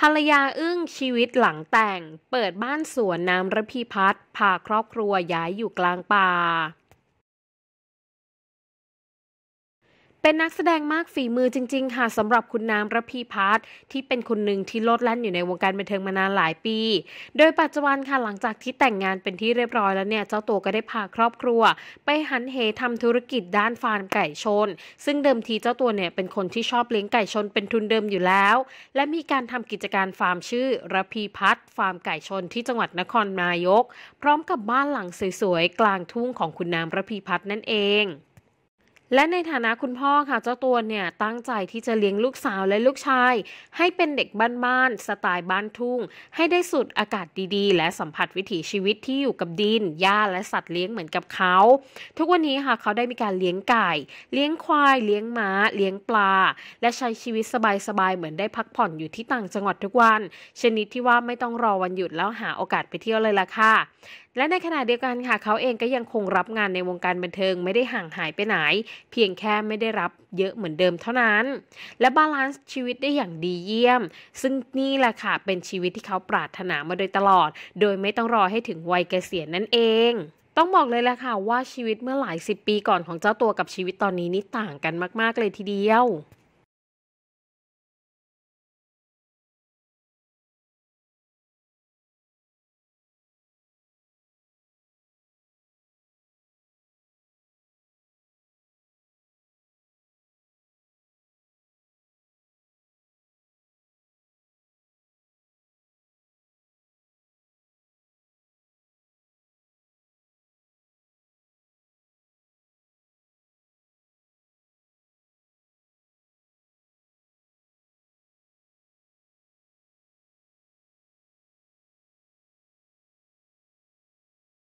ภรรยาอึ้งชีวิตหลังแต่ง เปิดบ้านสวนน้ำระพีพัฒพาครอบครัวย้ายอยู่กลางป่าเป็นนักแสดงมากฝีมือจริงๆ ค่ะสำหรับคุณน้ำระพีพัฒน์ที่เป็นคนหนึ่งที่โลดแล่นอยู่ในวงการบันเทิงมานานหลายปี โดยปัจจุบันค่ะหลังจากที่แต่งงานเป็นที่เรียบร้อยแล้วเนี่ยเจ้าตัวก็ได้พาครอบครัว ไปหันเหทำธุรกิจด้านฟาร์มไก่ชน ซึ่งเดิมทีเจ้าตัวเนี่ย เป็นคนที่ชอบเลี้ยงไก่ชนเป็นทุนเดิมอยู่แล้ว และมีการทำกิจการฟาร์มชื่อระพีพัฒน์ฟาร์มไก่ชนที่จังหวัดนครนายก พร้อมกับบ้านหลังสวยๆกลางทุ่งของคุณน้ำระพีพัฒน์นั่นเองและในฐานะคุณพ่อค่ะเจ้าตัวเนี่ยตั้งใจที่จะเลี้ยงลูกสาวและลูกชาย ให้เป็นเด็กบ้านๆสไตล์บ้านทุ่ง ให้ได้สุดอากาศดีๆ และสัมผัสวิถีชีวิตที่อยู่กับดินหญ้าและสัตว์เลี้ยงเหมือนกับเขาทุกวันนี้ค่ะเขาได้มีการเลี้ยงไก่ เลี้ยงควาย เลี้ยงม้า เลี้ยงปลา และใช้ชีวิตสบายๆ เหมือนได้พักผ่อนอยู่ที่ต่างจังหวัดทุกวันชนิดที่ว่าไม่ต้องรอวันหยุดแล้วหาโอกาสไปเที่ยวเลยล่ะค่ะและในขณะเดียวกันค่ะ เขาเองก็ยังคงรับงานในวงการบันเทิงไม่ได้ห่างหายไปไหน เพียงแค่ไม่ได้รับเยอะเหมือนเดิมเท่านั้นและบาลานซ์ชีวิตได้อย่างดีเยี่ยม ซึ่งนี่แหละค่ะเป็นชีวิตที่เขาปรารถนามาโดยตลอด โดยไม่ต้องรอให้ถึงวัยเกษียณนั่นเอง ต้องบอกเลยแหละค่ะว่าชีวิตเมื่อหลายสิบปีก่อนของเจ้าตัวกับชีวิตตอนนี้นี่ต่างกันมากๆเลยทีเดียว